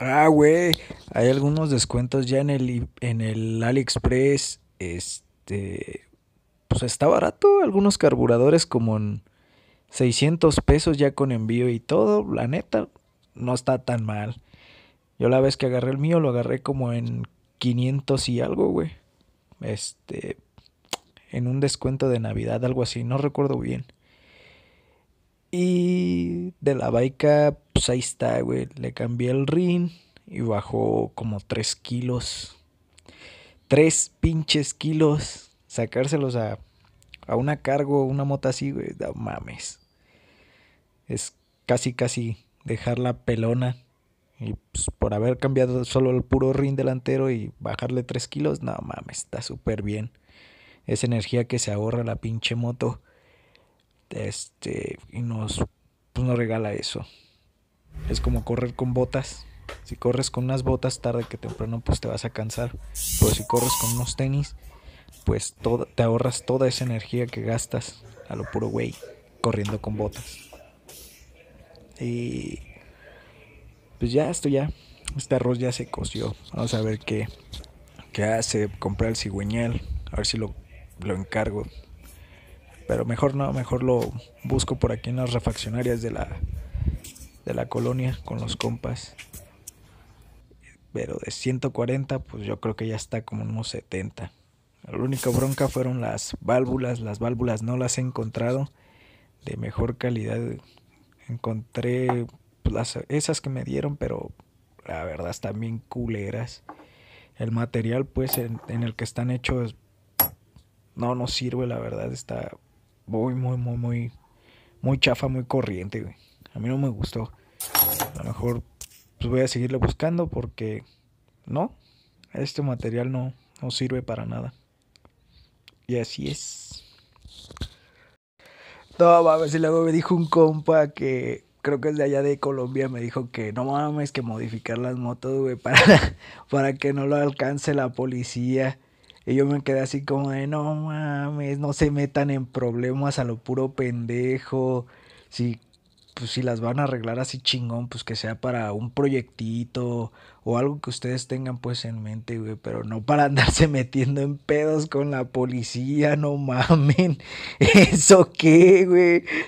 Ah, güey, hay algunos descuentos ya en el, en el AliExpress. Este, pues está barato. Algunos carburadores como en 600 pesos ya con envío y todo. La neta, no está tan mal. Yo la vez que agarré el mío lo agarré como en 500 y algo, güey. Este, en un descuento de Navidad, algo así, no recuerdo bien. Y de la baica pues ahí está, güey. Le cambié el ring y bajó como 3 kilos. 3 pinches kilos. Sacárselos a, a una cargo, una moto así, güey. No mames. Es casi, casi dejarla pelona. Y pues, por haber cambiado solo el puro ring delantero y bajarle 3 kilos, no mames, está súper bien. Esa energía que se ahorra la pinche moto. Este, y nos, pues, nos regala eso. Es como correr con botas. Si corres con unas botas, tarde que temprano, pues te vas a cansar. Pero si corres con unos tenis, pues te ahorras toda esa energía que gastas a lo puro güey, corriendo con botas. Y pues ya, esto ya, este arroz ya se coció. Vamos a ver qué, qué hace, comprar el cigüeñal, a ver si lo, lo encargo. Pero mejor no, mejor lo busco por aquí en las refaccionarias de la de la colonia con los compas. Pero de 140, pues yo creo que ya está como unos 70. La única bronca fueron las válvulas. Las válvulas no las he encontrado de mejor calidad. Encontré pues, las, esas que me dieron, pero la verdad están bien culeras. El material, pues, en, el que están hechos no nos sirve, la verdad. Está muy, muy, muy, muy, muy chafa, muy corriente, güey. A mí no me gustó. A lo mejor pues voy a seguirle buscando porque no, este material no, no sirve para nada. Y así es. No mames, y luego me dijo un compa que creo que es de allá de Colombia, me dijo que no mames, que modificar las motos, güey, para, para que no lo alcance la policía. Y yo me quedé así como de, no mames, no se metan en problemas a lo puro pendejo. Si pues si las van a arreglar así chingón, pues que sea para un proyectito o algo que ustedes tengan pues en mente, güey, pero no para andarse metiendo en pedos con la policía, no mamen. ¿Eso qué, güey?